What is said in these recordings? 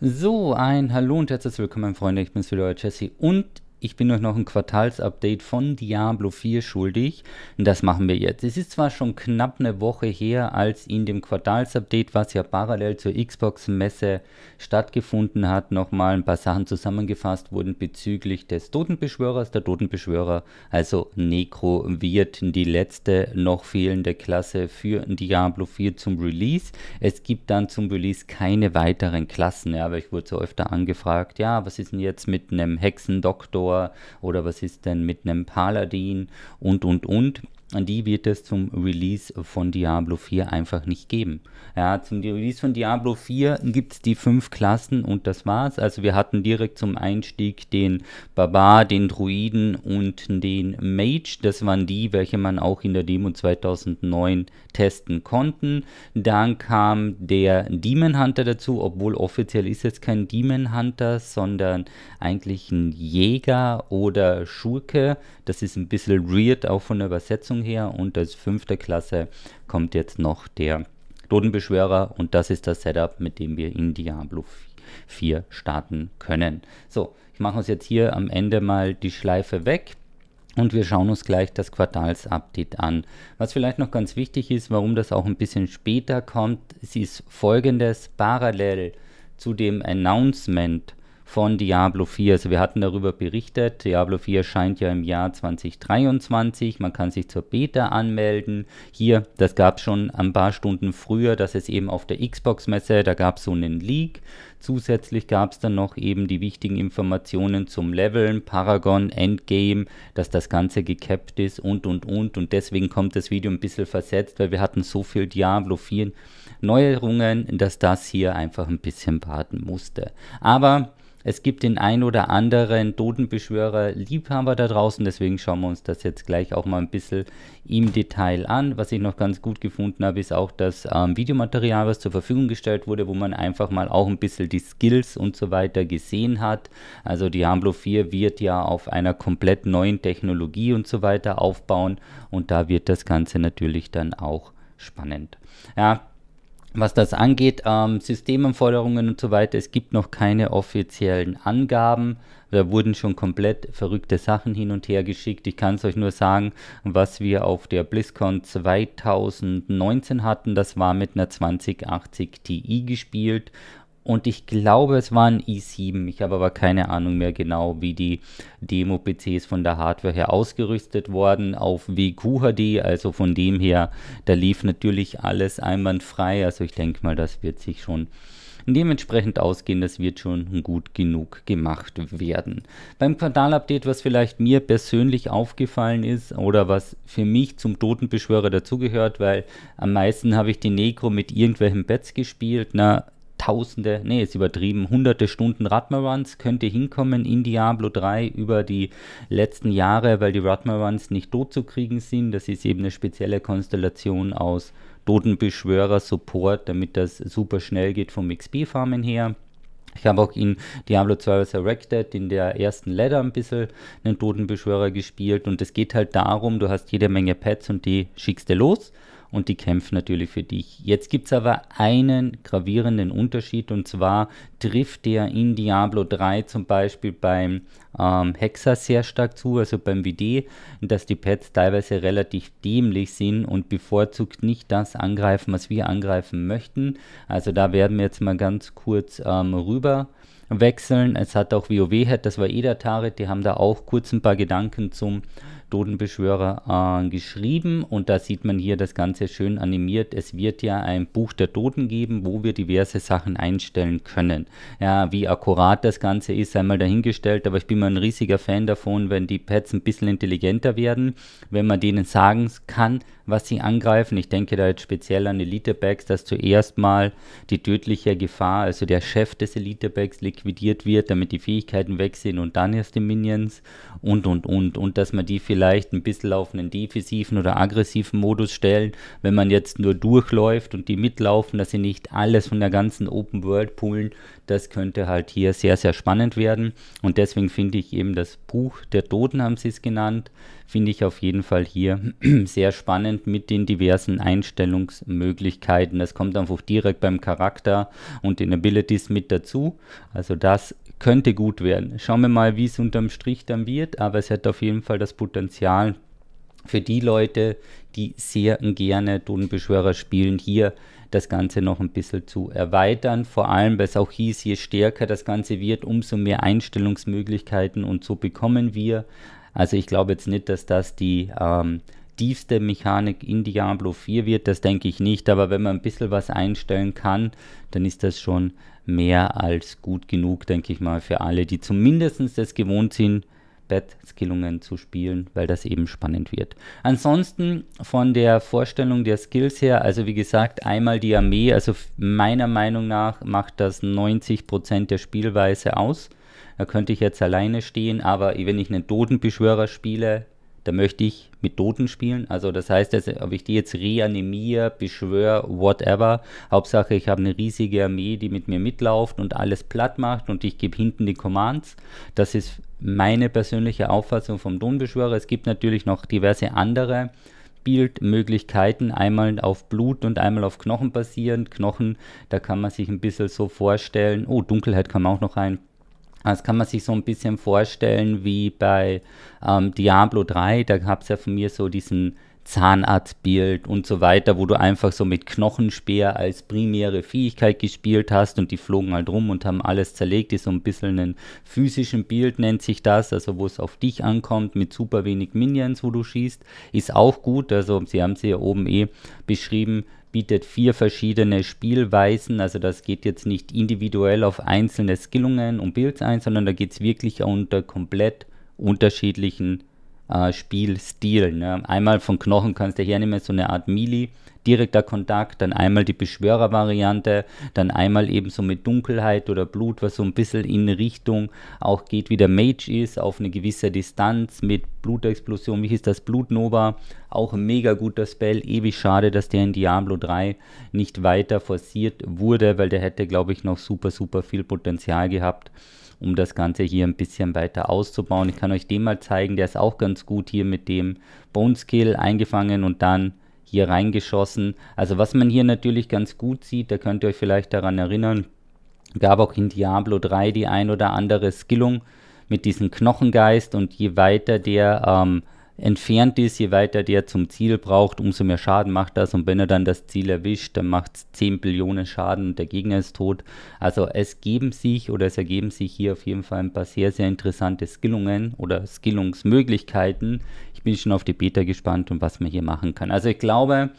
So, ein Hallo und herzlich willkommen, Freunde. Ich bin's wieder, euer Jesse. Und ich bin euch noch ein Quartalsupdate von Diablo 4 schuldig. Und das machen wir jetzt. Es ist zwar schon knapp eine Woche her, als in dem Quartalsupdate, was ja parallel zur Xbox-Messe stattgefunden hat, nochmal ein paar Sachen zusammengefasst wurden bezüglich des Totenbeschwörers. Der Totenbeschwörer, also Necro, wird die letzte noch fehlende Klasse für Diablo 4 zum Release. Es gibt dann zum Release keine weiteren Klassen, ja, aber ich wurde so öfter angefragt, ja, was ist denn jetzt mit einem Hexendoktor? Trevor oder was ist denn mit einem Paladin und, und, und die wird es zum Release von Diablo 4 einfach nicht geben. Ja, zum Release von Diablo 4 gibt es die fünf Klassen und das war's. Also wir hatten direkt zum Einstieg den Barbar, den Druiden und den Mage. Das waren die, welche man auch in der Demo 2009 testen konnten. Dann kam der Demon Hunter dazu, obwohl offiziell ist es kein Demon Hunter, sondern eigentlich ein Jäger oder Schurke. Das ist ein bisschen weird auch von der Übersetzung her und als fünfte Klasse kommt jetzt noch der Dodenbeschwörer und das ist das Setup, mit dem wir in Diablo 4 starten können. So, ich mache uns jetzt hier am Ende mal die Schleife weg. Und wir schauen uns gleich das Quartalsupdate an. Was vielleicht noch ganz wichtig ist, warum das auch ein bisschen später kommt, es ist folgendes parallel zu dem Announcement von Diablo 4. Also wir hatten darüber berichtet, Diablo 4 scheint ja im Jahr 2023, man kann sich zur Beta anmelden. Hier, das gab es schon ein paar Stunden früher, dass es eben auf der Xbox-Messe, da gab es so einen Leak. Zusätzlich gab es dann noch eben die wichtigen Informationen zum Leveln, Paragon, Endgame, dass das Ganze gecapped ist und und und. Und deswegen kommt das Video ein bisschen versetzt, weil wir hatten so viel Diablo 4 Neuerungen, dass das hier einfach ein bisschen warten musste. Aber es gibt den ein oder anderen Totenbeschwörer-Liebhaber da draußen, deswegen schauen wir uns das jetzt gleich auch mal ein bisschen im Detail an. Was ich noch ganz gut gefunden habe, ist auch das ähm, Videomaterial, was zur Verfügung gestellt wurde, wo man einfach mal auch ein bisschen die Skills und so weiter gesehen hat. Also Diablo 4 wird ja auf einer komplett neuen Technologie und so weiter aufbauen und da wird das Ganze natürlich dann auch spannend. Ja, was das angeht, ähm, Systemanforderungen und so weiter, es gibt noch keine offiziellen Angaben. Da wurden schon komplett verrückte Sachen hin und her geschickt. Ich kann es euch nur sagen, was wir auf der BlizzCon 2019 hatten, das war mit einer 2080 Ti gespielt und ich glaube, es waren e i7. Ich habe aber keine Ahnung mehr genau, wie die Demo-PCs von der Hardware her ausgerüstet wurden auf WQHD. Also von dem her, da lief natürlich alles einwandfrei. Also ich denke mal, das wird sich schon dementsprechend ausgehen, das wird schon gut genug gemacht werden. Beim Quartalupdate, was vielleicht mir persönlich aufgefallen ist oder was für mich zum Totenbeschwörer dazugehört, weil am meisten habe ich die Negro mit irgendwelchen Bets gespielt. Na, Tausende, nee, ist übertrieben, hunderte Stunden Radmaruns könnte hinkommen in Diablo 3 über die letzten Jahre, weil die Radmaruns nicht tot zu kriegen sind. Das ist eben eine spezielle Konstellation aus Totenbeschwörer, Support, damit das super schnell geht vom XP-Farmen her. Ich habe auch in Diablo 2 Resurrected in der ersten Ladder ein bisschen einen Totenbeschwörer gespielt und es geht halt darum, du hast jede Menge Pets und die schickst du los und die kämpfen natürlich für dich. Jetzt gibt es aber einen gravierenden Unterschied und zwar trifft der in Diablo 3 zum Beispiel beim ähm, Hexer sehr stark zu, also beim WD, dass die Pets teilweise relativ dämlich sind und bevorzugt nicht das angreifen, was wir angreifen möchten. Also da werden wir jetzt mal ganz kurz ähm, rüber wechseln. Es hat auch WoW, das war Edatare, eh die haben da auch kurz ein paar Gedanken zum Totenbeschwörer äh, geschrieben und da sieht man hier das Ganze schön animiert. Es wird ja ein Buch der Toten geben, wo wir diverse Sachen einstellen können. Ja, wie akkurat das Ganze ist, einmal dahingestellt, aber ich bin mal ein riesiger Fan davon, wenn die Pads ein bisschen intelligenter werden, wenn man denen sagen kann, was sie angreifen. Ich denke da jetzt speziell an elite bags dass zuerst mal die tödliche Gefahr, also der Chef des elite bags liquidiert wird, damit die Fähigkeiten weg sind und dann erst die Minions und, und, und. Und dass man die vielleicht ein bisschen auf einen defensiven oder aggressiven Modus stellen, wenn man jetzt nur durchläuft und die mitlaufen, dass sie nicht alles von der ganzen Open World poolen, das könnte halt hier sehr, sehr spannend werden. Und deswegen finde ich eben das Buch der Toten, haben sie es genannt, finde ich auf jeden Fall hier sehr spannend mit den diversen Einstellungsmöglichkeiten. Das kommt einfach direkt beim Charakter und den Abilities mit dazu. Also das könnte gut werden. Schauen wir mal, wie es unterm Strich dann wird, aber es hat auf jeden Fall das Potenzial für die Leute, die sehr gerne Totenbeschwörer spielen, hier das Ganze noch ein bisschen zu erweitern. Vor allem, weil es auch hieß, je stärker das Ganze wird, umso mehr Einstellungsmöglichkeiten und so bekommen wir. Also ich glaube jetzt nicht, dass das die ähm, tiefste Mechanik in Diablo 4 wird, das denke ich nicht, aber wenn man ein bisschen was einstellen kann, dann ist das schon mehr als gut genug, denke ich mal, für alle, die zumindest das gewohnt sind, Stat-Skillungen zu spielen, weil das eben spannend wird. Ansonsten von der Vorstellung der Skills her, also wie gesagt, einmal die Armee, also meiner Meinung nach macht das 90% der Spielweise aus. Da könnte ich jetzt alleine stehen, aber wenn ich einen Totenbeschwörer spiele, da möchte ich mit Toten spielen. Also das heißt, dass, ob ich die jetzt reanimiere, beschwöre, whatever, Hauptsache ich habe eine riesige Armee, die mit mir mitlauft und alles platt macht und ich gebe hinten die Commands. Das ist meine persönliche Auffassung vom Tonbeschwörer. Es gibt natürlich noch diverse andere Bildmöglichkeiten, einmal auf Blut und einmal auf Knochen basierend. Knochen, da kann man sich ein bisschen so vorstellen, oh, Dunkelheit kann man auch noch rein das also kann man sich so ein bisschen vorstellen wie bei ähm, Diablo 3. Da gab es ja von mir so diesen Zahnarztbild und so weiter, wo du einfach so mit Knochenspeer als primäre Fähigkeit gespielt hast und die flogen halt rum und haben alles zerlegt. Ist so ein bisschen ein physischen Bild, nennt sich das, also wo es auf dich ankommt, mit super wenig Minions, wo du schießt. Ist auch gut, also sie haben sie ja oben eh beschrieben, bietet vier verschiedene Spielweisen. Also das geht jetzt nicht individuell auf einzelne Skillungen und Builds ein, sondern da geht es wirklich unter komplett unterschiedlichen äh, Spielstil. Ne? Einmal von Knochen kannst du hernehmen, so eine Art Melee, direkter Kontakt, dann einmal die Beschwörer-Variante, dann einmal eben so mit Dunkelheit oder Blut, was so ein bisschen in Richtung auch geht, wie der Mage ist, auf eine gewisse Distanz mit Blutexplosion. Wie hieß das Blutnova? Auch ein mega guter Spell. Ewig schade, dass der in Diablo 3 nicht weiter forciert wurde, weil der hätte, glaube ich, noch super, super viel Potenzial gehabt um das Ganze hier ein bisschen weiter auszubauen. Ich kann euch den mal zeigen, der ist auch ganz gut hier mit dem Bone Skill eingefangen und dann hier reingeschossen. Also was man hier natürlich ganz gut sieht, da könnt ihr euch vielleicht daran erinnern, gab auch in Diablo 3 die ein oder andere Skillung mit diesem Knochengeist und je weiter der ähm, entfernt ist, je weiter der zum Ziel braucht, umso mehr Schaden macht das. Und wenn er dann das Ziel erwischt, dann macht es 10 Billionen Schaden und der Gegner ist tot. Also es geben sich oder es ergeben sich hier auf jeden Fall ein paar sehr, sehr interessante Skillungen oder Skillungsmöglichkeiten. Ich bin schon auf die Beta gespannt und was man hier machen kann. Also ich glaube,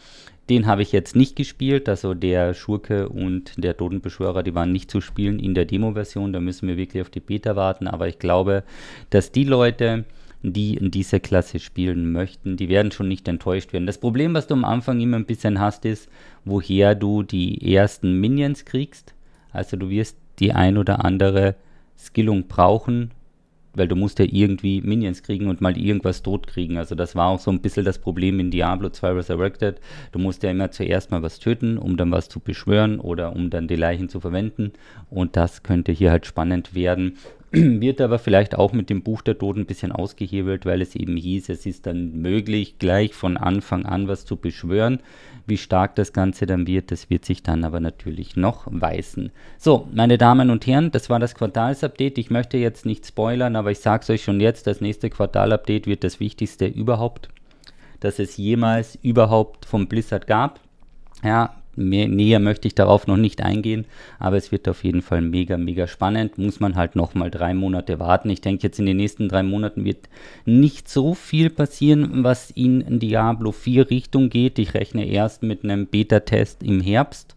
den habe ich jetzt nicht gespielt, also der Schurke und der Totenbeschwörer, die waren nicht zu spielen in der Demo-Version, da müssen wir wirklich auf die Beta warten, aber ich glaube, dass die Leute, die in dieser Klasse spielen möchten. Die werden schon nicht enttäuscht werden. Das Problem, was du am Anfang immer ein bisschen hast, ist, woher du die ersten Minions kriegst. Also du wirst die ein oder andere Skillung brauchen, weil du musst ja irgendwie Minions kriegen und mal irgendwas tot kriegen. Also das war auch so ein bisschen das Problem in Diablo 2 Resurrected. Du musst ja immer zuerst mal was töten, um dann was zu beschwören oder um dann die Leichen zu verwenden. Und das könnte hier halt spannend werden wird aber vielleicht auch mit dem Buch der Toten ein bisschen ausgehebelt, weil es eben hieß, es ist dann möglich, gleich von Anfang an was zu beschwören. Wie stark das Ganze dann wird, das wird sich dann aber natürlich noch weisen. So, meine Damen und Herren, das war das Quartalsupdate. Ich möchte jetzt nicht spoilern, aber ich sage es euch schon jetzt, das nächste Quartalupdate wird das Wichtigste überhaupt, das es jemals überhaupt von Blizzard gab. Ja, Mehr, näher möchte ich darauf noch nicht eingehen, aber es wird auf jeden Fall mega, mega spannend. Muss man halt nochmal drei Monate warten. Ich denke, jetzt in den nächsten drei Monaten wird nicht so viel passieren, was in Diablo 4 Richtung geht. Ich rechne erst mit einem Beta-Test im Herbst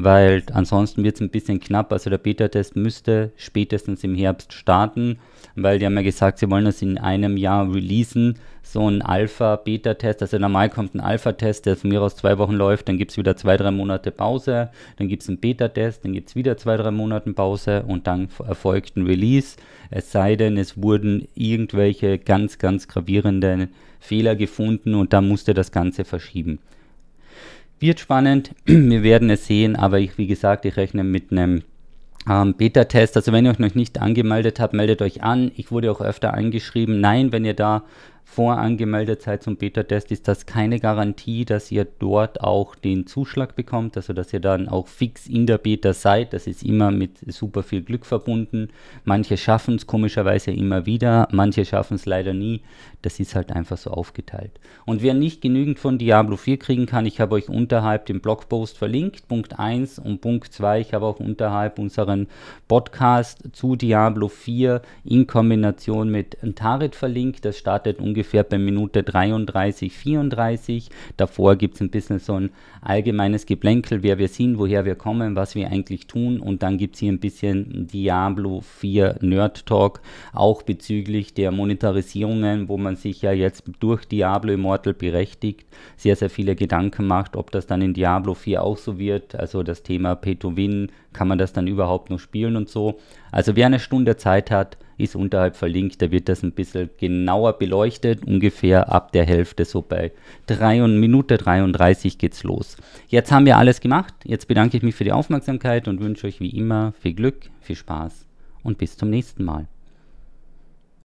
weil ansonsten wird es ein bisschen knapp. Also der Beta-Test müsste spätestens im Herbst starten, weil die haben ja gesagt, sie wollen das in einem Jahr releasen, so ein Alpha-Beta-Test. Also normal kommt ein Alpha-Test, der von mir aus zwei Wochen läuft, dann gibt es wieder zwei, drei Monate Pause, dann gibt es einen Beta-Test, dann gibt es wieder zwei, drei Monate Pause und dann erfolgt ein Release. Es sei denn, es wurden irgendwelche ganz, ganz gravierenden Fehler gefunden und da musste das Ganze verschieben. Wird spannend, wir werden es sehen, aber ich, wie gesagt, ich rechne mit einem ähm, Beta-Test. Also wenn ihr euch noch nicht angemeldet habt, meldet euch an. Ich wurde auch öfter eingeschrieben. Nein, wenn ihr da vorangemeldet seid zum Beta-Test, ist das keine Garantie, dass ihr dort auch den Zuschlag bekommt, also dass ihr dann auch fix in der Beta seid. Das ist immer mit super viel Glück verbunden. Manche schaffen es komischerweise immer wieder, manche schaffen es leider nie. Das ist halt einfach so aufgeteilt. Und wer nicht genügend von Diablo 4 kriegen kann, ich habe euch unterhalb den Blogpost verlinkt, Punkt 1 und Punkt 2. Ich habe auch unterhalb unseren Podcast zu Diablo 4 in Kombination mit Tarit verlinkt. Das startet ungefähr ungefähr bei Minute 33, 34. Davor gibt es ein bisschen so ein allgemeines Geplänkel, wer wir sind, woher wir kommen, was wir eigentlich tun. Und dann gibt es hier ein bisschen Diablo 4 Nerd Talk, auch bezüglich der Monetarisierungen, wo man sich ja jetzt durch Diablo Immortal berechtigt, sehr, sehr viele Gedanken macht, ob das dann in Diablo 4 auch so wird. Also das Thema Pay-to-Win, kann man das dann überhaupt noch spielen und so. Also wer eine Stunde Zeit hat, ist unterhalb verlinkt. Da wird das ein bisschen genauer beleuchtet. Ungefähr ab der Hälfte, so bei drei und Minute 33 geht's los. Jetzt haben wir alles gemacht. Jetzt bedanke ich mich für die Aufmerksamkeit und wünsche euch wie immer viel Glück, viel Spaß und bis zum nächsten Mal.